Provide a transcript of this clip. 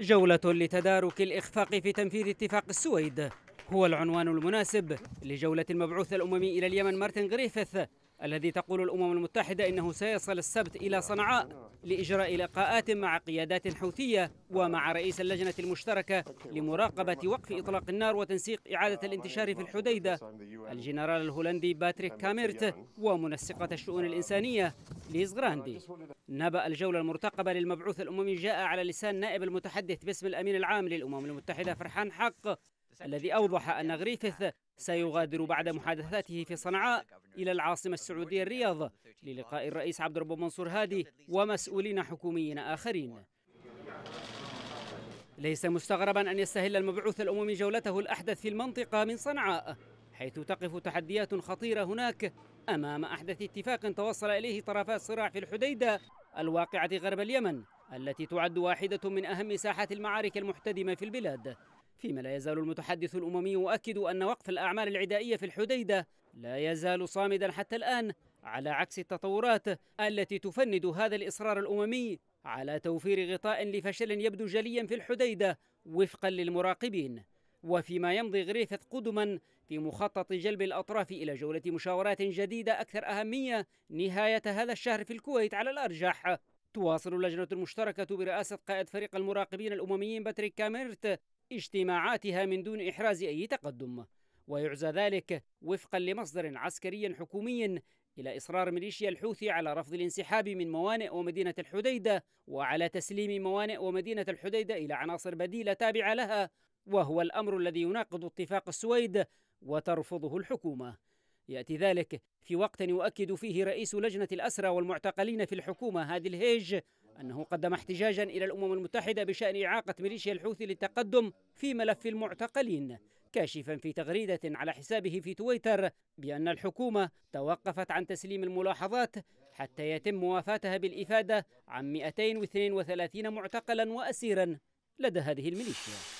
جولة لتدارك الإخفاق في تنفيذ اتفاق السويد هو العنوان المناسب لجولة المبعوث الأممي إلى اليمن مارتن غريفيث الذي تقول الأمم المتحدة إنه سيصل السبت إلى صنعاء لإجراء لقاءات مع قيادات حوثية ومع رئيس اللجنة المشتركة لمراقبة وقف إطلاق النار وتنسيق إعادة الانتشار في الحديدة الجنرال الهولندي باتريك كاميرت ومنسقة الشؤون الإنسانية ليز غراندي نبأ الجولة المرتقبة للمبعوث الأممي جاء على لسان نائب المتحدث باسم الأمين العام للأمم المتحدة فرحان حق الذي أوضح أن غريفث سيغادر بعد محادثاته في صنعاء إلى العاصمة السعودية الرياض للقاء الرئيس عبد الرب منصور هادي ومسؤولين حكوميين آخرين ليس مستغربا أن يستهل المبعوث الأممي جولته الأحدث في المنطقة من صنعاء حيث تقف تحديات خطيرة هناك أمام أحدث اتفاق توصل إليه طرفا الصراع في الحديدة الواقعة غرب اليمن التي تعد واحدة من أهم ساحات المعارك المحتدمة في البلاد فيما لا يزال المتحدث الأممي يؤكد أن وقف الأعمال العدائية في الحديدة لا يزال صامدا حتى الآن على عكس التطورات التي تفند هذا الإصرار الأممي على توفير غطاء لفشل يبدو جليا في الحديدة وفقا للمراقبين وفيما يمضي غريفث قدما في مخطط جلب الأطراف إلى جولة مشاورات جديدة أكثر أهمية نهاية هذا الشهر في الكويت على الأرجح تواصل اللجنة المشتركة برئاسة قائد فريق المراقبين الأمميين باتريك كاميرت اجتماعاتها من دون إحراز أي تقدم ويعزى ذلك وفقا لمصدر عسكري حكومي إلى إصرار ميليشيا الحوثي على رفض الانسحاب من موانئ ومدينة الحديدة وعلى تسليم موانئ ومدينة الحديدة إلى عناصر بديلة تابعة لها وهو الأمر الذي يناقض اتفاق السويد وترفضه الحكومة يأتي ذلك في وقت يؤكد فيه رئيس لجنة الأسرى والمعتقلين في الحكومة هادي الهيج أنه قدم احتجاجا إلى الأمم المتحدة بشأن إعاقة ميليشيا الحوثي للتقدم في ملف المعتقلين كاشفا في تغريدة على حسابه في تويتر بأن الحكومة توقفت عن تسليم الملاحظات حتى يتم موافاتها بالإفادة عن 232 معتقلا وأسيرا لدى هذه الميليشيا